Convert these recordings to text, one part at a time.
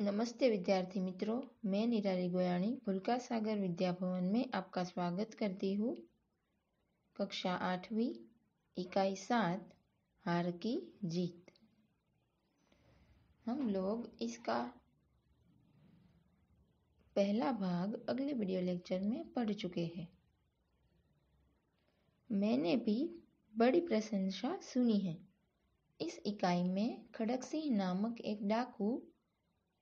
नमस्ते विद्यार्थी मित्रों मैं निराली गोयाणी भुलका सागर विद्याभवन में आपका स्वागत करती हूँ कक्षा आठवीं इकाई सात हार की जीत हम लोग इसका पहला भाग अगले वीडियो लेक्चर में पढ़ चुके हैं मैंने भी बड़ी प्रशंसा सुनी है इस इकाई में खड़क सिंह नामक एक डाकू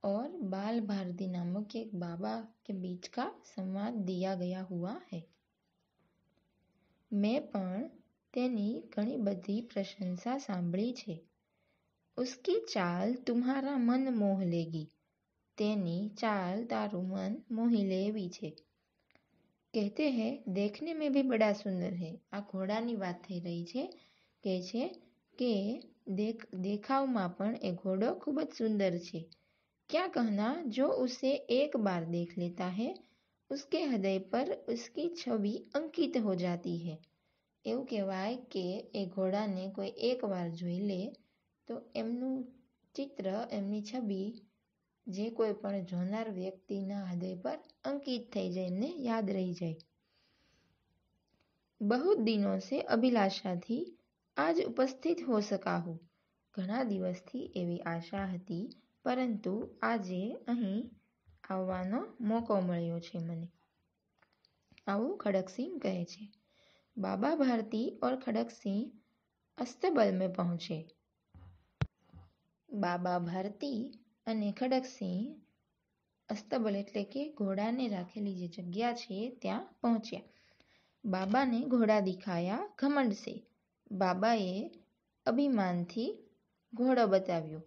और बाल भारदी नामक एक बाबा के बीच का संवाद दिया गया हुआ है मैं पण तेरी ઘણી બધી પ્રશંસા સાંભળી છે उसकी चाल तुम्हारा मन मोह लेगी तेरी चाल તારું મન મોહિ લેવી છે કહેતે હે દેખને મે ભી બડા સુંદર હે આ ઘોડા ની વાત થઈ રહી છે કહે છે કે દેખાવમાં પણ એ ઘોડો ખૂબ જ સુંદર છે क्या कहना जो उसे एक बार देख लेता है उसके हृदय पर उसकी छवि अंकित हो जाती है एवं कहवाय के एक घोड़ा ने कोई एक बार जोई ले तो एमनु चित्र एमनी छवि जे कोई पण जोनार व्यक्तिना हृदय पर अंकित થઈ જાય ને યાદ રહી बहुत दिनों से अभिलाषा थी आज उपस्थित हो सका हूँ घना दिवस थी एवी आशा थी પરંતુ આજે અહીં આવવાનો મોકો મળ્યો છે મને આવું ખડકસિંહ કહે છે બાબા ભારતી ઓર ખડકસિંહ અસ્તબલ મેં પહોંચે બાબા ભારતી અને ખડકસિંહ અસ્તબલ એટલે કે ઘોડાને રાખેલી જે જગ્યા છે ત્યાં પહોંચ્યા બાબાને ઘોડા દેખાયા ઘમંડ બાબાએ અભિમાનથી ઘોડો બતાવ્યો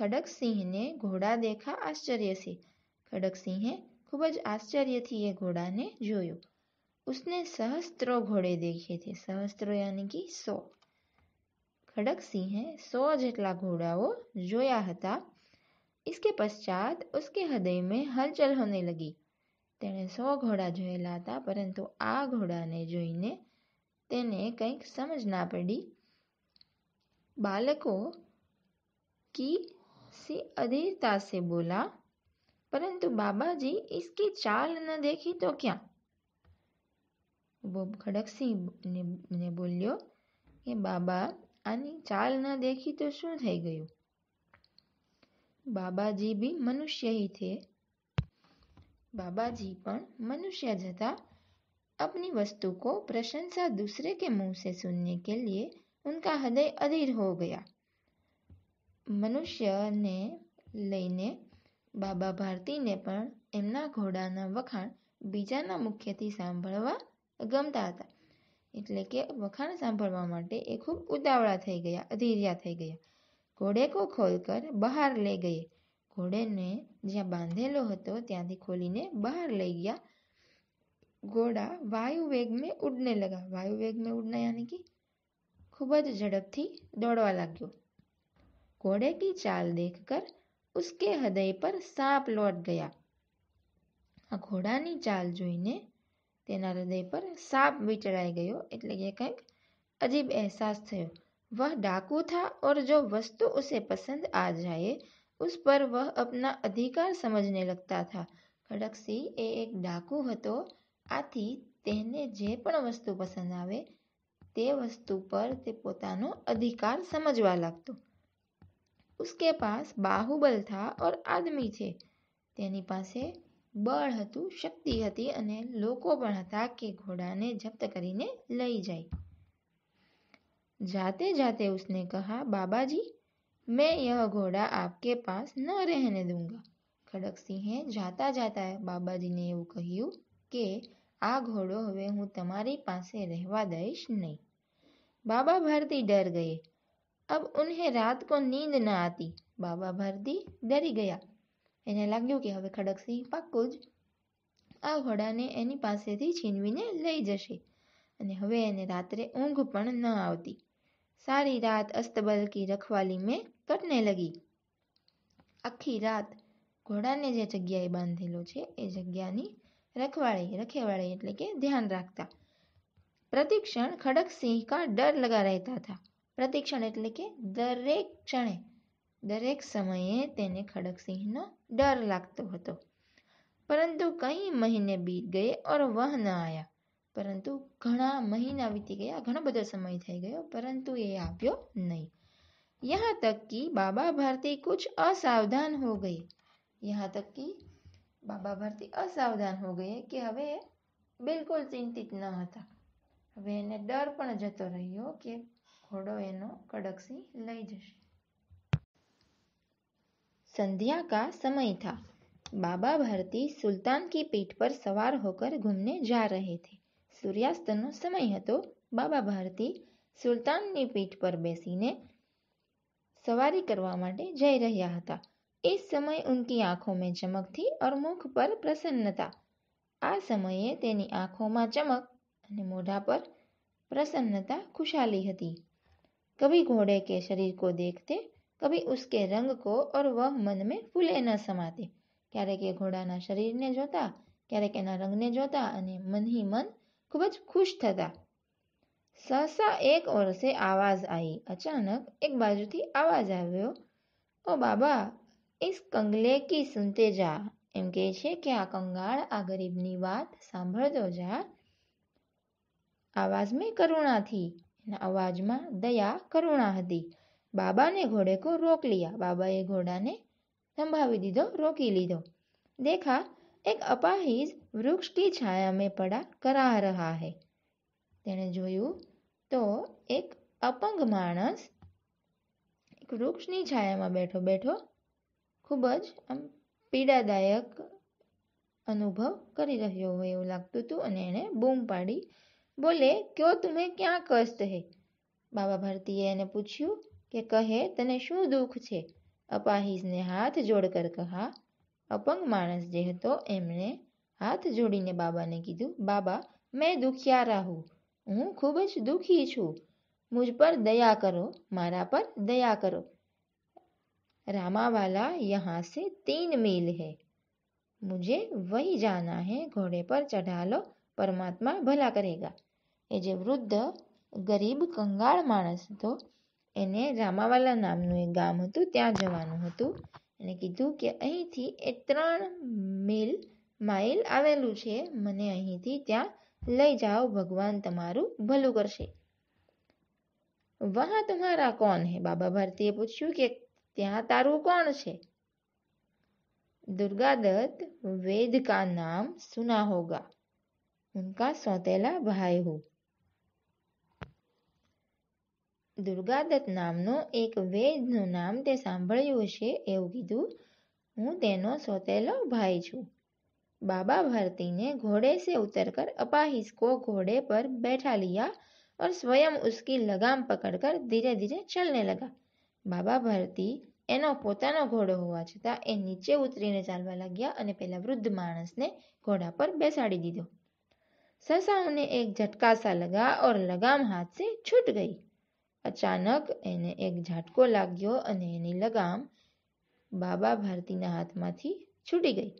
खड़क सिंह ने घोड़ा देखा आश्चर्य से खड़क सिंह खूब आश्चर्य थी ये घोड़ा ने जोयो उसने सहस्त्रों घोड़े देखे थे सहस्त्रों यानी कि सौ खड़क सिंह सौ जटला घोड़ाओ जोया हता इसके पश्चात उसके हृदय में हलचल होने लगी तेने सौ घोड़ा जोयेला था परंतु आ घोड़ा ने जो कई समझ ना पड़ी बालकों की से अधीरता से बोला परंतु बाबा जी इसकी चाल न देखी तो क्या वो खड़क सिंह ने, ने कि बाबा आनी चाल न देखी तो शू थी गयु बाबा जी भी मनुष्य ही थे बाबा जी पर मनुष्य जता अपनी वस्तु को प्रशंसा दूसरे के मुंह से सुनने के लिए उनका हृदय अधीर हो गया મનુષ્યને લઈને બાબા ભારતીને પણ એમના ઘોડાના વખાણ બીજાના મુખ્યથી સાંભળવા ગમતા હતા એટલે કે વખાણ સાંભળવા માટે એ ખૂબ ઉતાવળા થઈ ગયા અધીર્યા થઈ ગયા ઘોડે કો ખોલકર બહાર લઈ ગઈ ઘોડેને જ્યાં બાંધેલો હતો ત્યાંથી ખોલીને બહાર લઈ ગયા ઘોડા વાયુ વેગ મેં ઉડને લગા વાયુ વેગ મેં ઉડના યાની કે ખૂબ જ ઝડપથી દોડવા લાગ્યો घोड़े की चाल देखकर उसके हृदय पर सांप लौट गया आ घोडा नी चाल જોઈને તેના હૃદય પર સાપ વીંટળાઈ ગયો એટલે કે એક અજીબ અહેસાસ થયો વ डाकू થા ઓર જો વસ્તુ ઉસે પસંદ આ જાયે ઉસ પર વ અપના અધિકાર સમજને લગતા થા કડકસી એ એક डाकू હતો આથી તેને જે પણ વસ્તુ પસંદ આવે તે વસ્તુ પર તે પોતાનો અધિકાર સમજવા લાગતો उसકે પાસ બાહુબલ થા ઓર આદમી છે તેની પાસે બળ હતું શક્તિ હતી અને લોકો પણ હતા કે ઘોડાને જપ્ત કરીને લઈ જાય જાતે જાતે उसने कहा બાબાજી મેં यह घोड़ा आपके पास ન રહેને दूंगा ખડકસિંહે જાતા જાતા બાબાજીને એવું કહ્યું કે આ ઘોડો હવે હું તમારી પાસે રહેવા દઈશ નહીં બાબા ભારતી ડર ગયે अब उन्हें रात को नींद न आती બાબા ભારતી ડરી ગયા એને લાગ્યું કે હવે ખડકસિંહ પાક્કું જ આ ઘોડાને એની પાસેથી છીનવીને લઈ જશે અને હવે એને રાત્રે ઊંઘ પણ ન આવતી સારી રાત અસ્તબલ કી રખવાલી મેં કટને લગી આખી રાત ઘોડાને જે જગ્યાએ બાંધેલો છે એ જગ્યાની રખવાળી રખેવાળી એટલે કે ધ્યાન રાખતા પ્રતિક્ષણ ખડકસિંહ કા ડર લગા રહેતા હતા प्रत्येक क्षण इतने के प्रत्येक क्षण प्रत्येक समय તેને खड़क सिंहનો ડર લાગતો હતો પરંતુ کئی મહિને વીતી ગયે અને વહ ન આયા પરંતુ ઘણા મહિના વીતી ગયા ઘણો બધો સમય થઈ ગયો પરંતુ એ આવ્યો નહીં یہاں تک કે બાબા ભર્તી કુછ અસાવધાન હો ગયે یہاں تک કે બાબા ભર્તી અસાવધાન હો ગયે કે હવે બિલકુલ ચિંતિત ન હતા હવે એને ડર પણ જતો રહ્યો કે ખોડો એનો કડકસી લઈ જશે સંધ્યા કા સમય થા બાબા ભારતી સુલતાન કી પીઠ પર સવાર હોકર ઘુમને જા રહે થે સૂર્યાસ્ત નો સમય હતો બાબા ભારતી સુલતાન ની પીઠ પર બેસીને સવારી કરવા માટે જઈ રહ્યા હતા એ સમય ઉનકી આંખો મે ચમક થી ઓર મુખ પર પ્રસન્નતા આ સમયે તેની આંખોમાં ચમક અને મોઢા પર પ્રસન્નતા ખુશાલી હતી કભી ઘોડે કે શરીર કો દેખતે કભી ઉસકે રંગ કો ઓર વ મન મેં ભૂલે ના સમાતે ક્યારે કે ઘોડા ના શરીર ને જોતા ક્યારે કે ના રંગ ને જોતા અને મન હી મન ખુબ જ ખુશ થદા સસા એક ઓર સે आवाज આઈ અચાનક એક બાજુ થી आवाज આવયો ઓ બાબા ઇસ કંગલે કી सुनते જા એમ કહે છે કે આ કંગાળ આ ગરીબ ની વાત સાંભળ દો જા आवाज મેં કરુણા થી એના અવાજમાં દયા કરુણા હતી બાબાને ઘોડે કો રોક લિયા બાબાએ ઘોડાને સંભાવી દીધો રોકી લીધો દેખા એક અપાહીજ વૃક્ષ કી છાયા મેં પડા કરા રહા હે તેણે જોયું તો એક અપંગ માણસ એક વૃક્ષની છાયામાં બેઠો બેઠો ખૂબ જ આમ પીડાદાયક અનુભવ કરી રહ્યો હોય એવું લાગતું હતું અને એણે બૂમ પાડી बोले क्यों तुम्हें क्या कष्ट है बाबा भरतीय ने पूछू के कहे तने शू दुख छे अपाहिज ने हाथ जोड़कर कहा अपंग मानस जे तो एमने हाथ जोड़ी ने बाबा ने कीधु बाबा मैं दुखिया रहू हूँ खूबज दुखी छू मुझ पर दया करो मारा पर दया करो रामावाला यहाँ से तीन मील है मुझे वही जाना है घोड़े पर चढ़ा लो પરમાત્મા ભલા કરેગા એ જે વૃદ્ધ ગરીબ કંગાળ માણસ હતો એને રામાવાલા નામનું એક ગામ હતું ત્યાં જવાનું હતું એને કીધું કે અહીંથી એ ત્રણ મિલ માઇલ આવેલું છે મને અહીંથી ત્યાં લઈ જાઓ ભગવાન તમારું ભલું કરશે વહા તમારા કોણ હે બાબા ભારતીએ પૂછ્યું કે ત્યાં તારું કોણ છે દુર્ગાદત્ત વેદ કા નામ સુના હોગા उनका सौतेला भाई हो દુર્ગાદત્ત નામનો એક વેદનું નામ તે સાંભળ્યું હશે એવું કીધું હું તેનો સોતેલો ભાઈ છું બાબા ભારતીને ઘોડે સે से उतरकर अपाहिस को घोड़े पर बैठा लिया और स्वयं उसकी लगाम पकड़कर ધીરે ધીરે ચલને લગા બાબા ભારતી એનો પોતાનો ઘોડો હોવા છતાં એ નીચે ઉતરીને ચાલવા લાગ્યા અને પેલા વૃદ્ધ માણસને ઘોડા પર બેસાડી દીધો સસણને એક ઝટકા સા لگا અને લગામ હાથ સે છૂટ ગઈ અચાનક એને એક ઝટકો લાગ્યો અને એની લગામ બાબા ભારતીના હાથમાંથી છૂટી ગઈ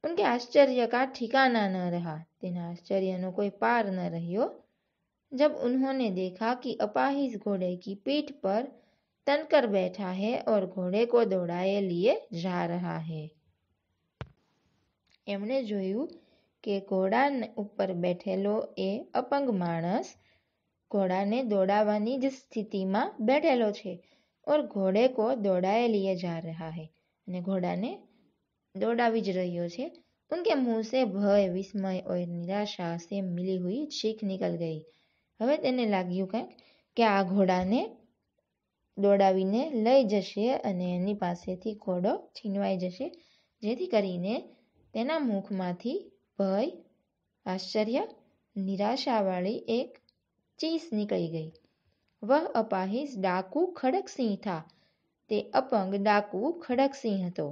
તેમકે આશ્ચર્યગા ઠીકાના ન રહેા તેના આશ્ચર્યનો કોઈ પાર ન રહ્યો જબ ઉનહોને દેખા કે અપાયહીસ ઘોડે કે પેટ પર તનકર બેઠા હે ઓર ઘોડે કો દોડાયે લિયે જા રહા હે એમને જોયું કે ઘોડા ઉપર બેઠેલો એ અપંગ માણસ ઘોડાને દોડાવાની જ સ્થિતિમાં બેઠેલો છે ઓર ઘોડે કો દોડાએ लिए जा रहा है અને ઘોડાને દોડાવી જ રહ્યો છે ઉનકે મુંહ સે ભય વિસ્મય ઓર નિરાશા સે મિલી હુઈ ચીખ નીકળ ગઈ હવે તેને લાગ્યું કંઈક કે આ ઘોડાને દોડાવીને લઈ જશે અને એની પાસેથી ઘોડો છીનવાઈ જશે જેથી કરીને તેના મુખમાંથી ભય आश्चर्य निराशा वाली एक चीस निकल गई वह અપાહિજ ડાકુ ખડકસિંહ થા તે અપંગ ડાકુ ખડકસિંહ હતો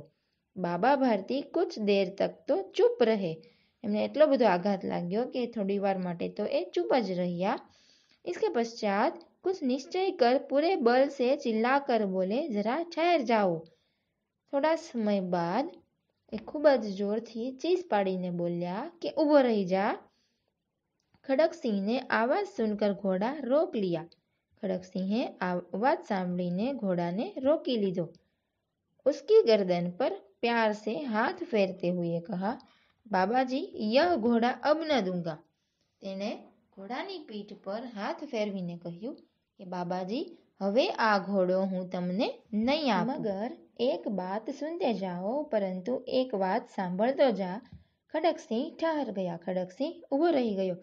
બાબા ભારતી કુછ દેર તક તો ચૂપ રહે એમને એટલો બધો આઘાત લાગ્યો કે થોડી વાર માટે તો એ ચૂપ જ રહ્યા इसके पश्चात कुछ निश्चय कर पूरे बल से चिल्लाकर बोले जरा ठहर जाओ थोड़ा समय बाद એ ખૂબ જ જોરથી ચીસ પાડીને બોલ્યા કે ઉભો રહી જા ખડકસિંહને आवाज सुनकर घोडा रोक लिया खड़कसिंह आवाज સાંભળીને ઘોડાને રોકી લીધો उसकी गर्दन पर प्यार से हाथ फेरते हुए कहा बाबा जी यह घोडा अब ना दूंगा તેણે ઘોડાની પીઠ પર હાથ ફેરવીને કહ્યું કે બાબાજી હવે આ ઘોડો હું તમને નહીં આપું ઘર एक बात सुनते जाओ परंतु एक बात सांभतो जा खड़क सिंह ठहर गया खड़क सिंह उभो रह गयो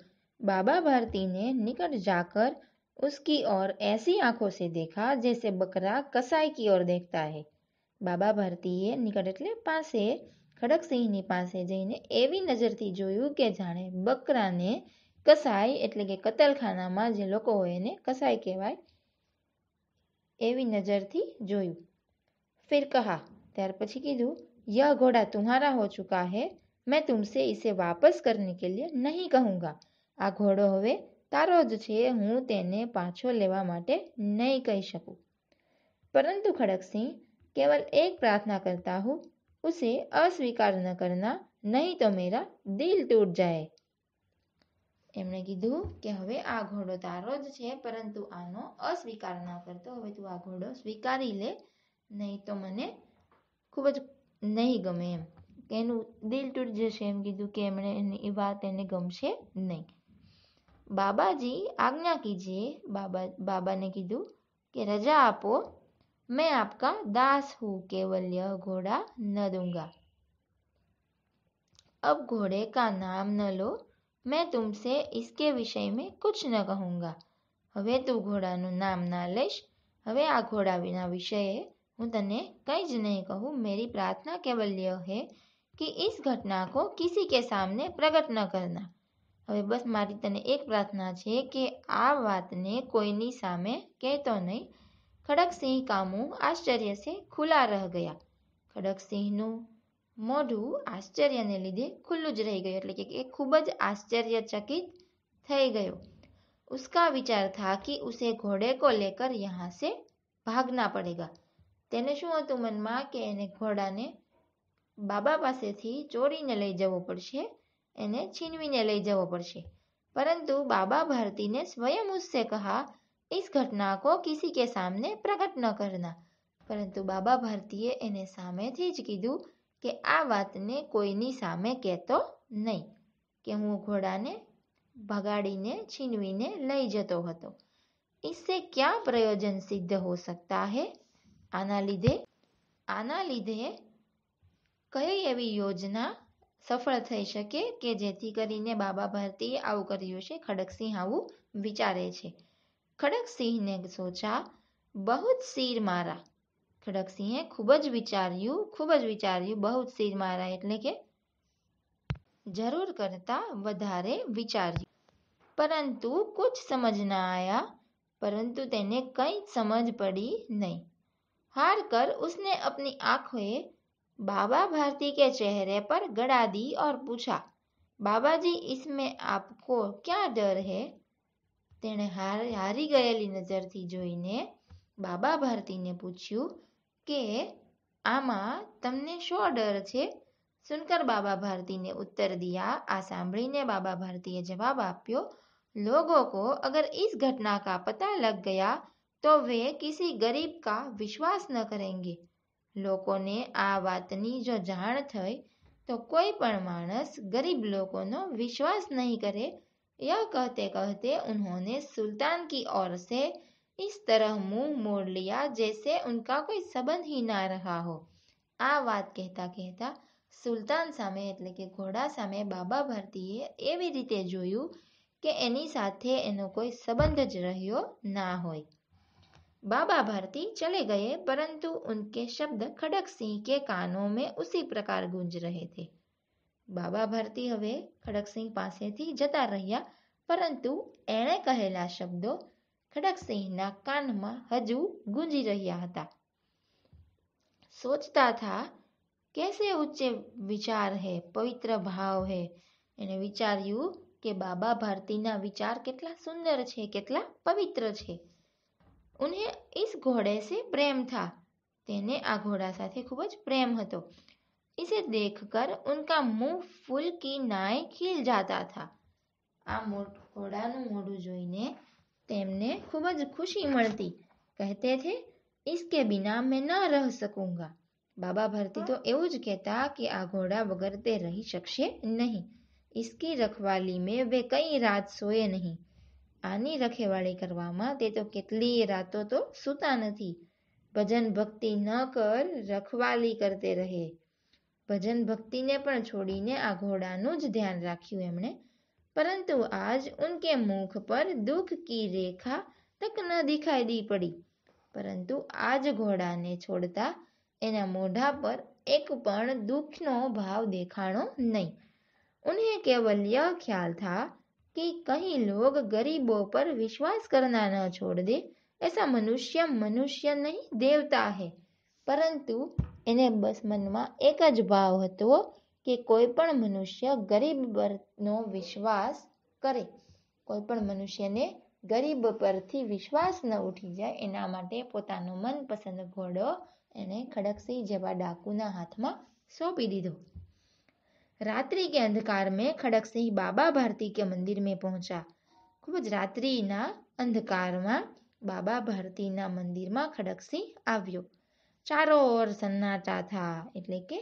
बाबा भारती ने निकट जाकर उसकी ओर ऐसी आंखों से देखा जैसे बकरा कसाई की ओर देखता है बाबा भारती ये निकट एटले पासे खड़क सिंह ने पासे जईने एवी नजर थी जोयु के जाने बकरा ने कसाई એટલે કે કતલખાનામાં જે લોકો હોય એને કસાઈ કહેવાય એવી નજર फिर कहा त्यार पी कीधु यह घोड़ा तुम्हारा हो चुका है मैं तुमसे इसे वापस करने के लिए नहीं कहूंगा आ घोड़ो हवे तारो हूँ तेने कही सकू परंतु खड़ग सिंह केवल एक प्रार्थना करता हूँ उसे अस्वीकार न करना नहीं तो मेरा दिल टूट जाए એમણે કીધું કે હવે આ ઘોડો તારો જ છે પરંતુ આનો અસ્વીકાર ના કરતો હવે તું આ ઘોડો नहीं तो मैं खूब नहीं गमे एम के दिल तूट जैसे एम कीधु कि एम बात एने गम से नहीं बाबाजी आज्ञा कीजिए बाबा बाबा ने कीधु कि रजा आपो मैं आपका दास हूँ केवल्य घोड़ा न दूंगा अब घोड़े का नाम न लो मैं तुमसे इसके विषय में कुछ न कहूंगा हमें तू घोड़ा नाम ना लेश हमें आ घोड़ा विषय હું તને કંઈ જ નહીં કહું मेरी प्रार्थना केवल यह है कि इस घटना को किसी के सामने પ્રગટ ન કરના હવે બસ મારી તને એક પ્રાર્થના છે કે આ વાતને કોઈની સામે કહેતો નહીં ખડકસિંહ કામું આશ્ચર્યથી ખુલ્લા રહી ગયા ખડકસિંહનું મોઢું આશ્ચર્યને લીધે ખુલ્લું જ રહી ગયું એટલે કે એ ખૂબ જ આશ્ચર્યચકિત થઈ ગયો उसका विचार था कि उसे घोड़े को लेकर यहाँ से भागना पड़ेगा તેને શું હતું મનમાં કે એને ઘોડાને બાબા પાસેથી ચોરીને લઈ જવો પડશે એને છીનવીને લઈ જવો પડશે પરંતુ બાબા ભારતીને સ્વયં स्वयं કહા कहा ઘટના કો કિસી કે के પ્રગટ ન કરના પરંતુ બાબા ભારતીએ એને સામેથી જ કીધું કે આ વાતને કોઈની સામે કહેતો નહીં કે હું ઘોડાને ભગાડીને છીનવીને લઈ જતો હતો इससे ક્યાં પ્રયોજન સિદ્ધ હો सकता है આના લીધે આના લીધે કઈ એવી યોજના સફળ થઈ શકે કે જેથી કરીને બાબા ભારતીએ આવું કર્યું છે ખડકસિંહ આવું વિચારે છે ખડકસિંહને સોચા બહુત સીર મારા ખડકસિંહે ખૂબ જ વિચાર્યું ખૂબ જ વિચાર્યું બહુત સીર મારા એટલે કે જરૂર કરતાં વધારે વિચાર્યું પરંતુ કુછ સમજ ના આયા પરંતુ તેને કંઈ જ સમજ પડી નહીં हार कर उसने अपनी आंखें बाबा भारती के चेहरे पर गड़ा दी और पूछा बाबा जी इसमें आपको क्या डर है तेने हार हारी गयेली नजर थी जोईने बाबा भारती ने पूछू के आमा तमने शो डर छे सुनकर बाबा भारती ने उत्तर दिया आ सांभीने बाबा भारती जवाब आप लोगों को अगर इस घटना का पता लग गया तो वे किसी गरीब का विश्वास न करेंगे लोगों ने आ बातनी जो जाण थई तो कोई पण मानस गरीब लोगों नो विश्वास नहीं करे यह कहते कहते उन्होंने सुल्तान की ओर से इस तरह मुंह मोड़ लिया जैसे उनका कोई संबंध ही ना रहा हो आ बात कहता कहता सुल्तान सामे એટલે કે ઘોડા સામે બાબા ભરતીએ એવી રીતે જોયું કે એની સાથે એનો કોઈ સંબંધ જ રહ્યો ના હોય बाबा भारती चले गए परंतु उनके शब्द खड़क सिंह के कानों में उसी प्रकार गूंज रहे थे बाबा भारती हवे खड़क सिंह पासे थी जता रहया परंतु एने कहेला शब्दों खड़क सिंह ना कान में हजू गूंजी रहया हता सोचता था कैसे उच्च विचार है पवित्र भाव है एने विचार्यू के बाबा भारती ना विचार केतला सुंदर छे केतला पवित्र छे उन्हें इस घोड़े से प्रेम था तेने आ घोड़ा साथ खूबज प्रेम हतो इसे देखकर उनका मुंह फूल की नाय खिल जाता था आ घोड़ा नु मोड़ू जोईने तेमने खूबज खुशी मिलती कहते थे इसके बिना मैं न रह सकूंगा बाबा भरती तो एवज कहता कि आ घोड़ा वगरते रही सकशे नहीं इसकी रखवाली में वे कई रात सोए नहीं આની રખેવાળી કરવામાં તે તો કેટલીય રાતો તો સૂતા નથી ભજન ભક્તિ ન કર રખવાલી કરતે રહે ભજન ભક્તિને પણ છોડીને આ ઘોડાનું જ ધ્યાન રાખ્યું એમણે પરંતુ આજ ઉનકે મુખ પર દુઃખ કી રેખા તક ન દેખાઈ દી પડી પરંતુ આજ ઘોડાને છોડતા એના મોઢા પર એક પણ દુઃખનો ભાવ દેખાણો નહીં ઉન્હે કેવલ યહ ખ્યાલ થા कि कहीं लोग गरीबों पर विश्वास करना न छोड़ दे ऐसा मनुष्य मनुष्य नहीं देवता है પરંતુ એને બસ મનમાં એક જ ભાવ હતો કે કોઈ પણ મનુષ્ય ગરીબ પરનો વિશ્વાસ કરે કોઈ પણ મનુષ્યને ગરીબ પરથી વિશ્વાસ ન ઉઠી જાય એના માટે પોતાનો મનપસંદ ઘોડો એને ખડકસિંહ જેવા ડાકુના હાથમાં સોંપી દીધો રાત્રિ કે અંધકાર મેં खड़क બાબા ભારતી કે મંદિર મેં में ખૂબ જ રાત્રિના અંધકારમાં બાબા ભારતીના મંદિરમાં ખડકસિંહ આવ્યો ચારો ઓર સન્નાટા થા એટલે કે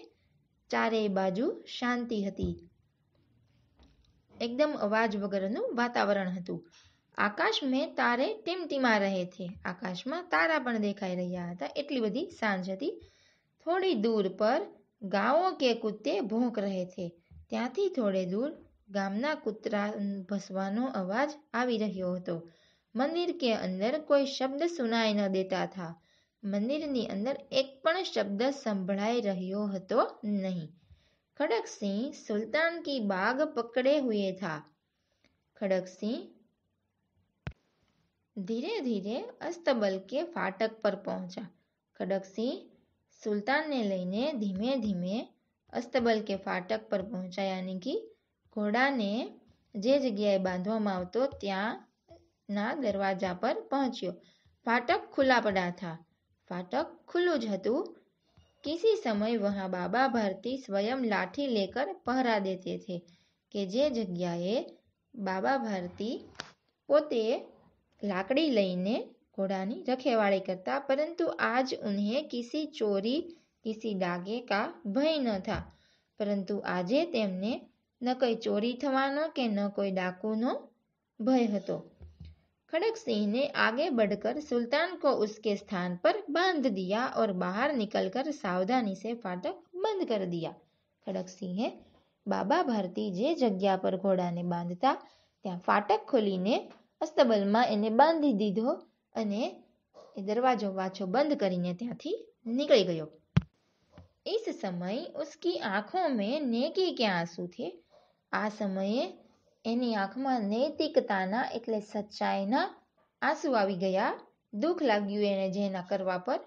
ચારે બાજુ શાંતિ હતી એકદમ અવાજ વગરનું વાતાવરણ હતું આકાશ મેં તારે ટીમટીમા રહે છે આકાશમાં તારા પણ દેખાઈ રહ્યા હતા એટલી બધી સાંજ હતી થોડી દૂર પર ગાંવો કે કૂતે ભોંક રહે છે ત્યાંથી થોડે દૂર ગામના કૂતરા ભસવાનો અવાજ આવી રહ્યો હતો મંદિર કે અંદર કોઈ શબ્દ સુનાઈ ન દેતા હતા મંદિરની અંદર એક પણ શબ્દ સંભળાઈ રહ્યો હતો નહીં खड़क सिंह सुल्तान की बाग पकड़े हुए था खड़क सिंह धीरे धीरे अस्तबल के फाटक पर पहुंचा खड़क सिंह सुल्तान ने लेने धीमे धीमे अस्तबल के फाटक पर पहुँचा यानी कि घोड़ा ने जे जगह बांधवा त्या दरवाजा पर पहुँचो फाटक खुला पड़ा था फाटक खुलूज किसी समय वहाँ बाबा भारती स्वयं लाठी लेकर पहरा देते थे कि जे जगह बाबा भारती पोते लाकड़ी लईने घोड़ानी रखेवाड़ी करता परंतु आज उन्हें किसी चोरी किसी डागे का भय न था परंतु પરંતુ આજે તેમને ન કોઈ ચોરી થવાનો કે ન કોઈ भय हतो खड़क सिंह ने आगे बढ़कर सुल्तान को उसके स्थान पर बांध दिया और बाहर निकलकर सावधानी से फाटक बंद कर दिया खड़क सिंह बाबा भारती जे બાબા पर घोड़ा ने बांधता त्या फाटक खोली ने अस्तबल में इन्हें बांधी दीधो અને એ દરવાજો વાચો બંધ કરીને ત્યાંથી નીકળી ગયો ઈસ સમય ઉસકી આંખો મે નેકી કે આંસુ થે આ સમયે એની આંખ માં નૈતિકતા ના એટલે સચ્ચાઈ ના આંસુ આવી ગયા દુખ લાગ્યું એને જેના કરવા પર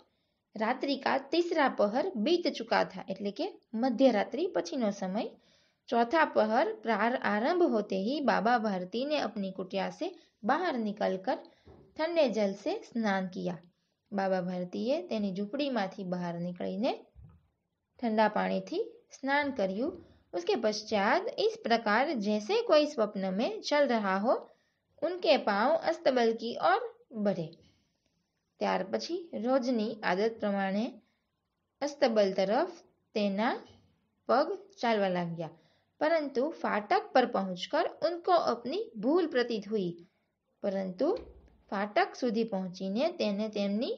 રાત્રિકા તીસરા પહર વીત ચુકા થા એટલે કે મધ્યરાત્રિ પછી નો સમય ચોથા પહર પ્રાar આરંભ હોતે હી બાબા ભરતી ને apni કુટિયા સે બહાર નિકલકર ठंडे जल से स्नान किया बाबा भरती तेनी झूपड़ी में बाहर निकली ने ठंडा पानी थी स्नान करू उसके पश्चात इस प्रकार जैसे कोई स्वप्न में चल रहा हो उनके पांव अस्तबल की ओर बढ़े त्यार पछी रोजनी आदत प्रमाण अस्तबल तरफ तेना पग चालवा लग गया परंतु फाटक पर पहुंचकर उनको अपनी भूल प्रतीत हुई परंतु ફાટક સુધી પહોંચીને તેને તેમની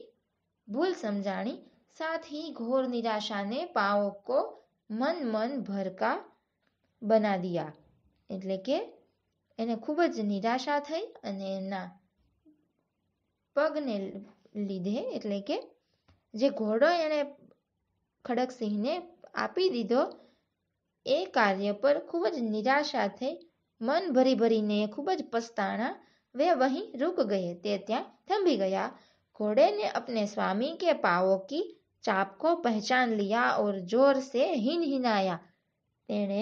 ભૂલ સમજાણી સાથ ઘોર નિરાશાને પાઓ મન મન ભરકા બના દિયા એટલે કે એને ખૂબ જ નિરાશા થઈ અને એના પગને લીધે એટલે કે જે ઘોડો એણે ખડકસિંહને આપી દીધો એ કાર્ય પર ખૂબ જ નિરાશા થઈ મન ભરી ભરીને ખૂબ જ પસ્તાણા વે વહી રુક ગયે તે ત્યાં થંભી ગયા ઘોડે ને apne સ્વામી કે પાવો કી ચાપ કો પહચાન લિયા ઓર જોર સે હિન ヒ નાયા તેણે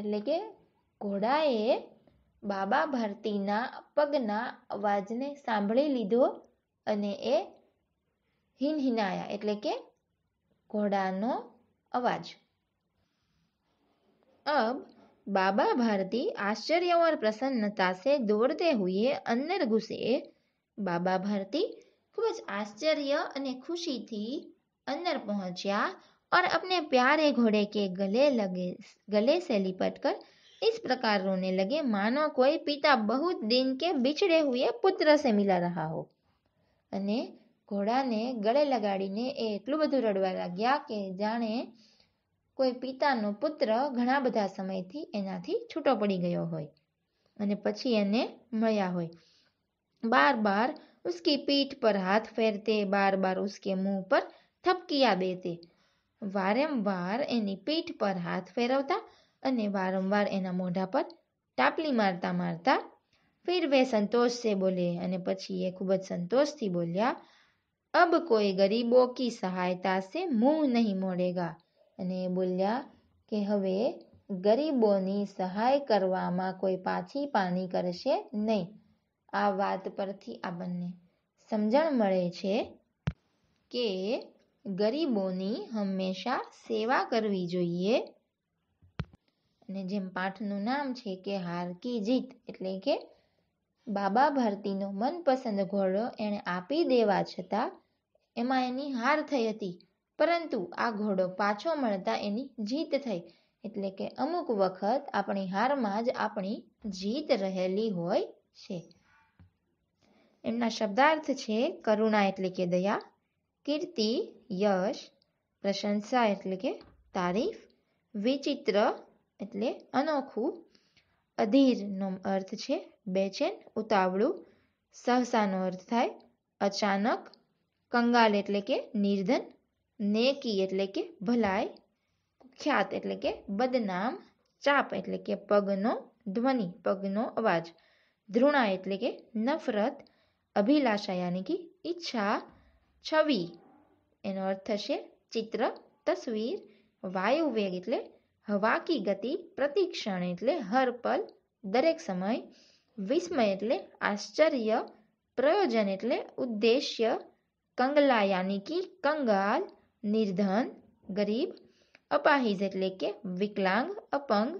એટલે કે ઘોડા એ બાબા ભર્તીના પગના आवाज ને સાંભળી લીધો અને એ હિન ヒ નાયા એટલે કે ઘોડા નો आवाज અબ बाबा भारती आश्चर्य और प्रसन्नता से दौड़ते हुए અંદર ઘૂસે બાબા ભારતી ખૂબ જ આશ્ચર્ય અને ખુશીથી અંદર और अपने प्यारे घोड़े के गले लगे गले से लिपट कर इस प्रकार रोने लगे मानो कोई पिता बहुत दिन के बिछड़े हुए पुत्र से मिला रहा હો घोड़ा ने गले लगाड़ी ने એટલું બધું રડવા લાગ્યા કે જાણે કોઈ પિતાનો પુત્ર ઘણા બધા સમયથી એનાથી છૂટો પડી ગયો હોય અને પછી એને મળ્યા હોય બાર બાર ઉસકી પીઠ પર હાથ ફેરતે બાર બાર ઉસકે મુંહ પર થપકિયા તે વારંવાર એની પીઠ પર હાથ ફેરવતા અને વારંવાર એના મોઢા પર ટાપલી મારતા મારતા ફિર વે સંતોષ સે બોલે અને પછી એ ખૂબ જ સંતોષથી બોલ્યા અબ કોઈ ગરીબો કી સહાયતા સે મુંહ નહીં મોડેગા અને બોલ્યા કે હવે ગરીબોની સહાય કરવામાં કોઈ પાછી પાની કરશે નહીં આ વાત પરથી આ બંને સમજણ મળે છે કે ગરીબોની હંમેશા સેવા કરવી જોઈએ અને જેમ પાઠનું નામ છે કે હાર કી જીત એટલે કે બાબા ભારતીનો મનપસંદ ઘોડો એણે આપી દેવા છતાં એમાં એની હાર થઈ હતી પરંતુ આ ઘોડો પાછો મળતા એની જીત થઈ એટલે કે અમુક વખત આપણી હારમાં જ આપણી જીત રહેલી હોય છે એમના શબ્દાર્થ છે કરુણા એટલે કે દયા કીર્તિ યશ પ્રશંસા એટલે કે તારીફ વિચિત્ર એટલે અનોખું અધીરનો અર્થ છે બેચેન ઉતાવળું સહસાનો અર્થ થાય અચાનક કંગાલ એટલે કે નિર્ધન नेकी એટલે કે ભલાઈખ્યાત એટલે કે બદનામ ચાપ એટલે કે પગનો ધ્વનિ પગનો અવાજ ધૃણા એટલે કે નફરત અભિલાષા એટલે કે ઈચ્છા છવી એનો અર્થ થશે ચિત્ર તસવીર વાયુવે એટલે હવા કી ગતિ પ્રતિક્ષણ એટલે હર પલ દરેક સમય વિસ્મય એટલે આશ્ચર્ય प्रयोजन એટલે ઉદ્દેશ્ય કંગલા યાની કી કંગાલ निर्धन गरीब अपाहिज એટલે કે વિકલાંગ અપંગ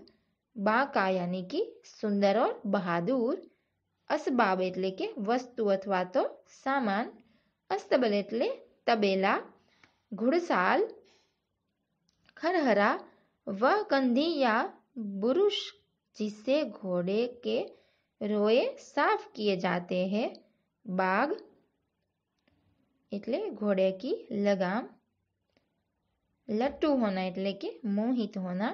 બા કાયાનીકી સુંદર ઓર બહાદુર અસબાબ એટલે કે વસ્તુ अथवा તો સામાન અસ્તબલ એટલે તબેલા ઘુડશાલ ખરહરા વ કંદીયા બુરુશ જીસે ઘોડે કે રોએ સાફ કીય જાતે હે બાગ એટલે ઘોડેકી લગામ लट्टू होना એટલે કે મોહિત હોના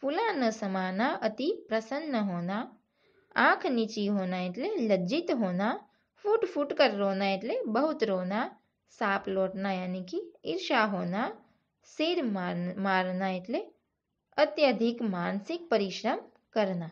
ફૂલા ન સમાના অতি પ્રસન્ન હોના આંખ નીચી હોના એટલે લજિત હોના ફૂડ ફૂડ કર રોના એટલે બહુત રોના સાપલોટ ના યાની કી ઈર્ષા હોના સેર મારના એટલે અતિ અધિક માનસિક પરિશ્રમ કરના